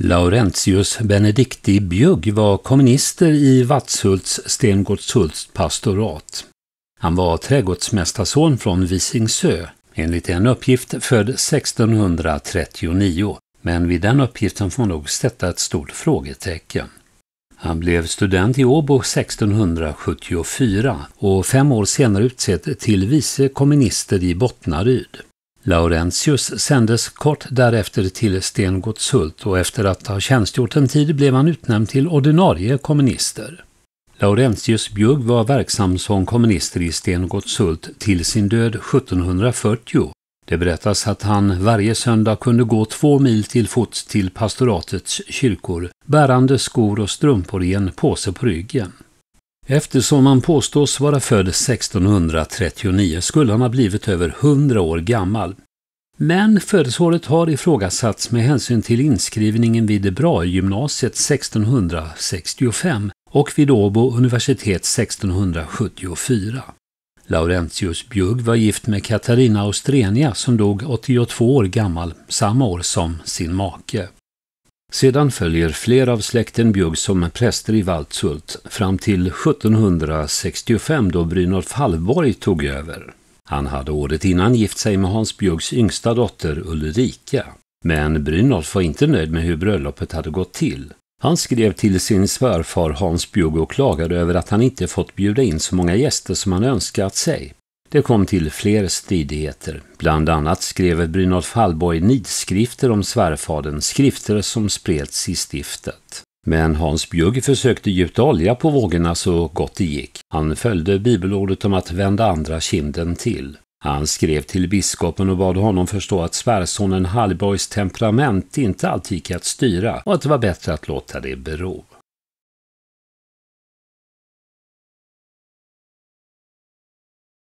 Laurentius Benedicti Bjugg var kommunister i Vatshults stengårdshults pastorat. Han var trädgårdsmästarson från Visingsö, enligt en uppgift född 1639, men vid den uppgiften får nog sätta ett stort frågetecken. Han blev student i Åbo 1674 och fem år senare utsedd till vice kommunister i Bottnaryd. Laurentius sändes kort därefter till Stengotshult och efter att ha tjänstgjort en tid blev han utnämnd till ordinarie kommunister. Laurentius Bjugg var verksam som kommunister i Stengotshult till sin död 1740. Det berättas att han varje söndag kunde gå två mil till fots till pastoratets kyrkor, bärande skor och strumpor i en påse på ryggen. Eftersom han påstås vara född 1639 skulle han ha blivit över 100 år gammal. Men födelseåret har ifrågasatts med hänsyn till inskrivningen vid Brahegymnasiet 1665 och vid Åbo universitet 1674. Laurentius Bjugg var gift med Katarina Austrenia som dog 82 år gammal samma år som sin make. Sedan följer flera av släkten Bjugg som präster i Valtsult fram till 1765 då Brynolf Hallborg tog över. Han hade året innan gift sig med Hans Bjuggs yngsta dotter Ulrika. Men Brynolf var inte nöjd med hur bröllopet hade gått till. Han skrev till sin svärfar Hans Bjugg och klagade över att han inte fått bjuda in så många gäster som han önskat sig. Det kom till fler stridigheter. Bland annat skrev Brynolf Hallborg nidskrifter om svärfaden, skrifter som spreds i stiftet. Men Hans Bjugg försökte gjuta olja på vågorna så gott det gick. Han följde bibelordet om att vända andra kinden till. Han skrev till biskopen och bad honom förstå att svärsonen Hallborgs temperament inte alltid gick att styra och att det var bättre att låta det bero.